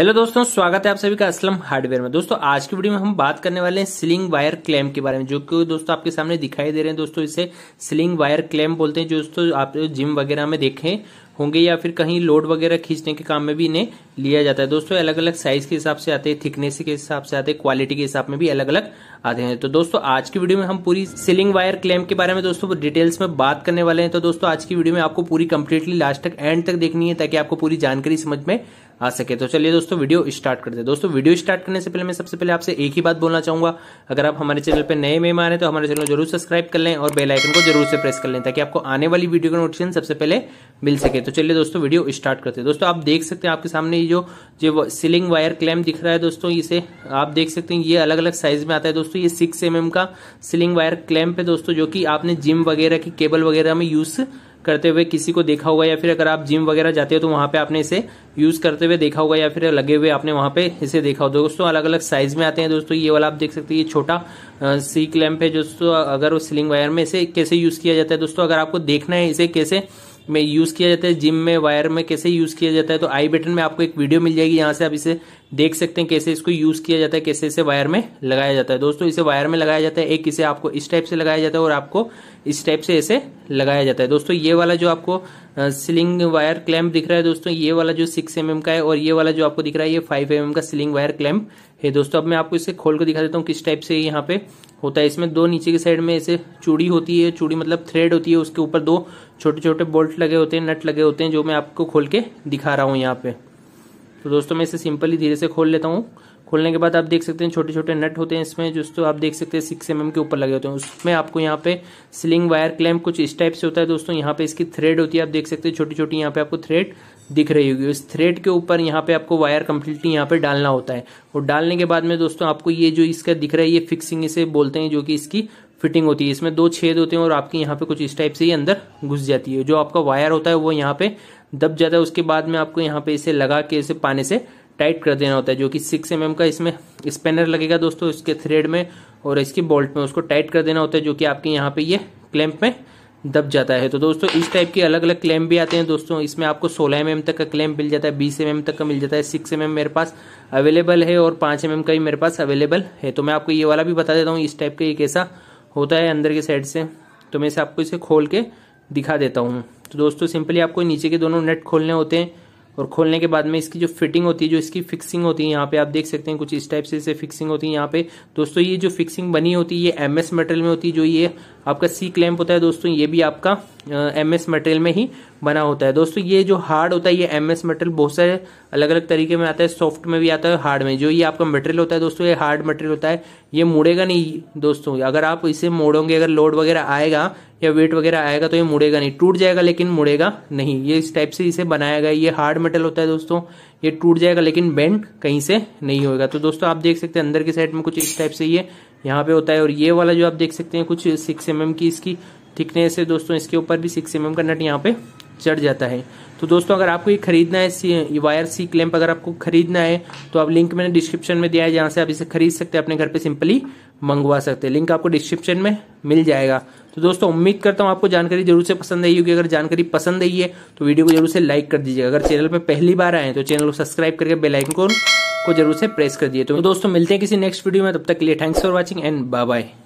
hello दोस्तों स्वागत है आप सभी का असलम हार्डवेयर में दोस्तों आज की वीडियो में हम बात करने वाले हैं स्लिंग वायर क्लेम के बारे में जो कि दोस्तों आपके सामने दिखाई दे रहे हैं दोस्तों इसे स्लिंग वायर क्लेम बोलते हैं जो दोस्तों आप जिम वगैरह में देखें होंगे या फिर कहीं लोड वगैरह खींचने के काम में भी इन्हें लिया जाता है दोस्तों अलग अलग साइज के हिसाब से आते हैं थिकनेस के हिसाब से आते हैं क्वालिटी के हिसाब में भी अलग अलग आते हैं तो दोस्तों आज की वीडियो में हम पूरी सीलिंग वायर क्लेम के बारे में दोस्तों डिटेल्स में बात करने वाले हैं तो दोस्तों आज की वीडियो में आपको पूरी कंप्लीटली लास्ट तक एंड तक देखनी है ताकि आपको पूरी जानकारी समझ में आ सके तो चलिए दोस्तों वीडियो स्टार्ट करते हैं दोस्तों वीडियो स्टार्ट करने से पहले मैं सबसे पहले आपसे एक ही बात बोलना चाहूंगा अगर आप हमारे चैनल पर नए मेहमान हैं तो हमारे चैनल को जरूर सब्सक्राइब कर लें और बेल आइकन को जरूर से प्रेस कर लें ताकि आपको आने वाली वीडियो का नोटिफिकेशन सबसे पहले मिल सके तो तो चलिए दोस्तों वीडियो स्टार्ट करते हैं दोस्तों आप देख सकते हैं आपके सामने ये जो जो सीलिंग वायर क्लैम्प दिख रहा है दोस्तों इसे आप देख सकते हैं ये अलग अलग साइज में आता है दोस्तों ये सिक्स एम mm का सीलिंग वायर क्लैम्प है दोस्तों जो कि आपने जिम वगैरह की केबल वगैरह में यूज करते हुए किसी को देखा होगा या फिर अगर आप जिम वगैरह जाते हो तो वहां पे आपने इसे यूज करते हुए देखा होगा या फिर लगे हुए आपने वहां पे इसे देखा होगा दोस्तों अलग अलग साइज में आते हैं दोस्तों ये वाला आप देख सकते हैं ये छोटा सी क्लैम्प है दोस्तों अगर वो सीलिंग वायर में इसे कैसे यूज किया जाता है दोस्तों अगर आपको देखना है इसे कैसे में यूज़ किया जाता है जिम में वायर में कैसे यूज़ किया जाता है तो आई बटन में आपको एक वीडियो मिल जाएगी यहाँ से आप इसे देख सकते हैं कैसे इसको यूज़ किया जाता है कैसे इसे वायर में लगाया जाता है दोस्तों इसे वायर में लगाया जाता है एक इसे आपको इस टाइप से लगाया जाता है और आपको इस टाइप से इसे लगाया जाता है दोस्तों ये वाला जो आपको सिलिंग वायर क्लैम्प दिख रहा है दोस्तों ये वाला जो सिक्स एम mm का है और ये वाला जो आपको दिख रहा है ये फाइव एम mm का सिलिंग वायर क्लैम्प है दोस्तों अब मैं आपको इसे खोल कर दिखा देता हूँ किस टाइप से यहाँ पे होता है इसमें दो नीचे की साइड में ऐसे चूड़ी होती है चूड़ी मतलब थ्रेड होती है उसके ऊपर दो छोटे छोटे बोल्ट लगे होते हैं नट लगे होते हैं जो मैं आपको खोल के दिखा रहा हूँ यहाँ पे तो दोस्तों मैं इसे सिंपली धीरे से खोल लेता हूँ खोलने के बाद आप देख सकते हैं छोटे छोटे नट होते हैं इसमें दोस्तों आप देख सकते हैं सिक्स एम mm के ऊपर लगे होते हैं उसमें आपको यहाँ पे स्लिंग वायर क्लैम्प कुछ इस टाइप से होता है दोस्तों यहाँ पे इसकी थ्रेड होती है आप देख सकते हैं छोटी छोटी यहाँ पे आपको थ्रेड दिख रही होगी उस थ्रेड के ऊपर यहाँ पे आपको वायर कम्प्लीटली यहाँ पे डालना होता है और डालने के बाद में दोस्तों आपको ये जो इसका दिख रहा है ये फिक्सिंग इसे बोलते हैं जो कि इसकी फिटिंग होती है इसमें दो छेद होते हैं और आपके यहाँ पे कुछ इस टाइप से ही अंदर घुस जाती है जो आपका वायर होता है वो यहाँ पे दब जाता है उसके बाद में आपको यहाँ पे इसे लगा के इसे पाने से टाइट कर देना होता है जो कि सिक्स एम mm का इसमें स्पेनर लगेगा दोस्तों इसके थ्रेड में और इसके बोल्ट में उसको टाइट कर देना होता है जो कि आपके यहाँ पे ये क्लैम्प में दब जाता है तो दोस्तों इस टाइप के अलग अलग क्लैम्प भी आते हैं दोस्तों इसमें आपको 16 एम mm तक का क्लैम्प मिल जाता है 20 एम mm तक का मिल जाता है 6 एम mm मेरे पास अवेलेबल है और 5 एम mm का भी मेरे पास अवेलेबल है तो मैं आपको ये वाला भी बता देता हूँ इस टाइप का एक ऐसा होता है अंदर के साइड से तो मैं इसे आपको इसे खोल के दिखा देता हूँ तो दोस्तों सिंपली आपको नीचे के दोनों नेट खोलने होते हैं और खोलने के बाद में इसकी जो फिटिंग होती है जो इसकी फिक्सिंग होती है यहाँ पे आप देख सकते हैं कुछ इस टाइप से इसे फिक्सिंग होती है यहाँ पे दोस्तों ये जो फिक्सिंग बनी होती है ये एम एस मटेरियल में होती है जो ये आपका सी क्लैम्प होता है दोस्तों ये भी आपका एम एस मटेरियल में ही बना होता है दोस्तों ये जो हार्ड होता है ये एम एस मटेरियल बहुत सारे अलग अलग तरीके में आता है सॉफ्ट में भी आता है हार्ड में जो ये आपका मटेरियल होता है दोस्तों ये हार्ड मटेरियल होता है ये मुड़ेगा नहीं दोस्तों अगर आप इसे मोड़ोगे अगर लोड वगैरह आएगा या वेट वगैरह आएगा तो ये मुड़ेगा नहीं टूट जाएगा लेकिन मुड़ेगा नहीं ये इस टाइप से इसे बनाया गया ये हार्ड मेटल होता है दोस्तों ये टूट जाएगा लेकिन बेंड कहीं से नहीं होगा तो दोस्तों आप देख सकते हैं अंदर के साइड में कुछ इस टाइप से ये यहाँ पे होता है और ये वाला जो आप देख सकते हैं कुछ सिक्स एम mm की इसकी थिकनेस है दोस्तों इसके ऊपर भी सिक्स एम mm का नट यहाँ पे चढ़ जाता है तो दोस्तों अगर आपको ये खरीदना है सी, वायर सी क्लैम्प अगर आपको खरीदना है तो आप लिंक मैंने डिस्क्रिप्शन में दिया है जहाँ से आप इसे खरीद सकते हैं अपने घर पे सिंपली मंगवा सकते हैं लिंक आपको डिस्क्रिप्शन में मिल जाएगा तो दोस्तों उम्मीद करता हूँ आपको जानकारी जरूर से पसंद आई होगी अगर जानकारी पसंद आई है तो वीडियो को जरूर से लाइक कर दीजिएगा अगर चैनल पर पहली बार आए तो चैनल को सब्सक्राइब करके बेलाइकन को जरूर से प्रेस कर दिए तो दोस्तों मिलते हैं किसी नेक्स्ट वीडियो में तब तक के लिए thanks for watching and bye bye